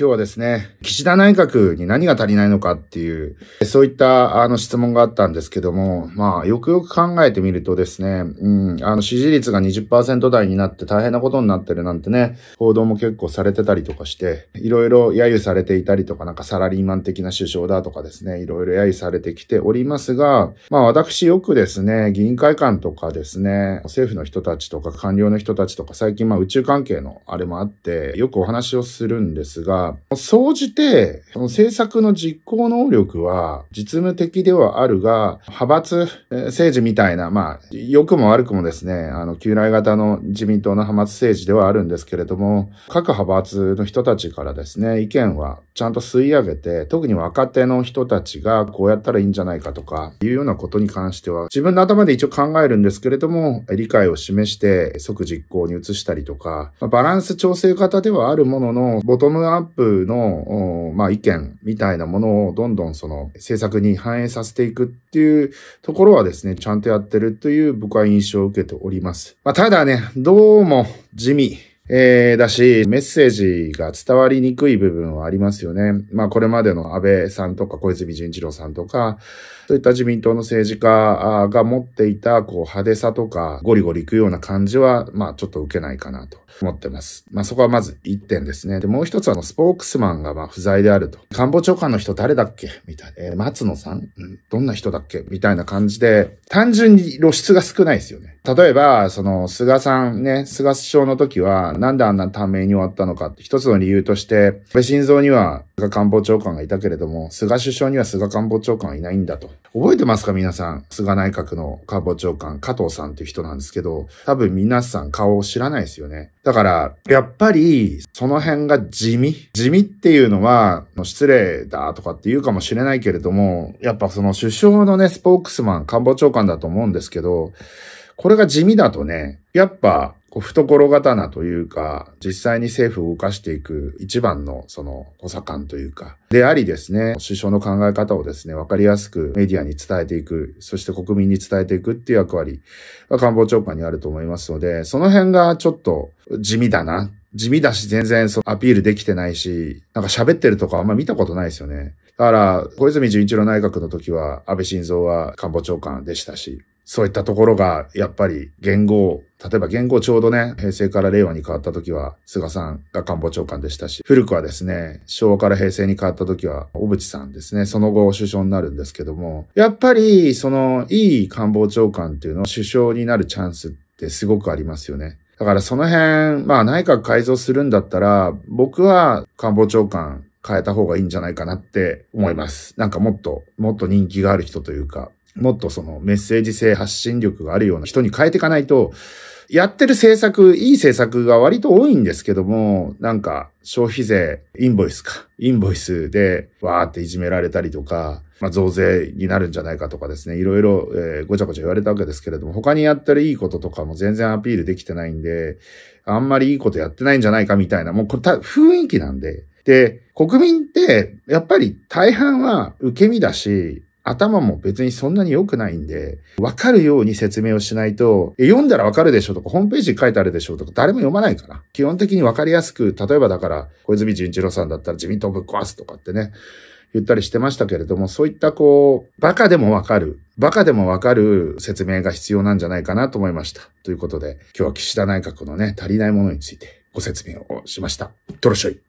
今日はですね、岸田内閣に何が足りないのかっていう、そういったあの質問があったんですけども、まあ、よくよく考えてみるとですね、うん、あの支持率が20%台になって大変なことになってるなんてね、報道も結構されてたりとかして、いろいろ揶揄されていたりとか、なんかサラリーマン的な首相だとかですね、いろいろ揶揄されてきておりますが、まあ私よくですね、議員会館とかですね、政府の人たちとか官僚の人たちとか、最近まあ宇宙関係のあれもあって、よくお話をするんですが、は、総じて、政策の実行能力は実務的ではあるが、派閥政治みたいな、まあ、良くも悪くもですね、あの、旧来型の自民党の派閥政治ではあるんですけれども、各派閥の人たちからですね、意見はちゃんと吸い上げて、特に若手の人たちがこうやったらいいんじゃないかとか、いうようなことに関しては、自分の頭で一応考えるんですけれども、理解を示して即実行に移したりとか、バランス調整型ではあるものの、ボトムアッププの、まあ、意見みたいなものをどんどんその政策に反映させていくっていうところはですね、ちゃんとやってるという僕は印象を受けております。まあ、ただね、どうも地味。えー、だし、メッセージが伝わりにくい部分はありますよね。まあ、これまでの安倍さんとか小泉純一郎さんとか、そういった自民党の政治家が持っていた、こう、派手さとか、ゴリゴリいくような感じは、まあ、ちょっと受けないかなと思ってます。まあ、そこはまず一点ですね。で、もう一つは、あの、スポークスマンが、まあ、不在であると。官房長官の人誰だっけみたいな。えー、松野さん、うん、どんな人だっけみたいな感じで、単純に露出が少ないですよね。例えば、その、菅さんね、菅首相の時は、なんであんな短命に終わったのかって一つの理由として、安倍晋三には菅官房長官がいたけれども、菅首相には菅官房長官はいないんだと。覚えてますか皆さん。菅内閣の官房長官、加藤さんっていう人なんですけど、多分皆さん顔を知らないですよね。だから、やっぱり、その辺が地味地味っていうのは、失礼だとかって言うかもしれないけれども、やっぱその首相のね、スポークスマン、官房長官だと思うんですけど、これが地味だとね、やっぱ、懐刀というか、実際に政府を動かしていく一番のその補佐官というか、でありですね、首相の考え方をですね、わかりやすくメディアに伝えていく、そして国民に伝えていくっていう役割は官房長官にあると思いますので、その辺がちょっと地味だな。地味だし、全然アピールできてないし、なんか喋ってるとかあんま見たことないですよね。だから、小泉純一郎内閣の時は安倍晋三は官房長官でしたし、そういったところが、やっぱり言語例えば言語ちょうどね、平成から令和に変わった時は、菅さんが官房長官でしたし、古くはですね、昭和から平成に変わった時は、小渕さんですね、その後首相になるんですけども、やっぱり、その、いい官房長官っていうのは首相になるチャンスってすごくありますよね。だからその辺、まあ内閣改造するんだったら、僕は官房長官変えた方がいいんじゃないかなって思います。なんかもっと、もっと人気がある人というか、もっとそのメッセージ性、発信力があるような人に変えていかないと、やってる政策、いい政策が割と多いんですけども、なんか消費税、インボイスか。インボイスでわーっていじめられたりとか、まあ増税になるんじゃないかとかですね、いろいろ、えー、ごちゃごちゃ言われたわけですけれども、他にやってるいいこととかも全然アピールできてないんで、あんまりいいことやってないんじゃないかみたいな、もうこれた雰囲気なんで。で、国民ってやっぱり大半は受け身だし、頭も別にそんなに良くないんで、わかるように説明をしないと、読んだらわかるでしょとか、ホームページ書いてあるでしょとか、誰も読まないから。基本的にわかりやすく、例えばだから、小泉純一郎さんだったら自民党ぶっ壊すとかってね、言ったりしてましたけれども、そういったこう、バカでもわかる、バカでもわかる説明が必要なんじゃないかなと思いました。ということで、今日は岸田内閣のね、足りないものについてご説明をしました。どろしょい。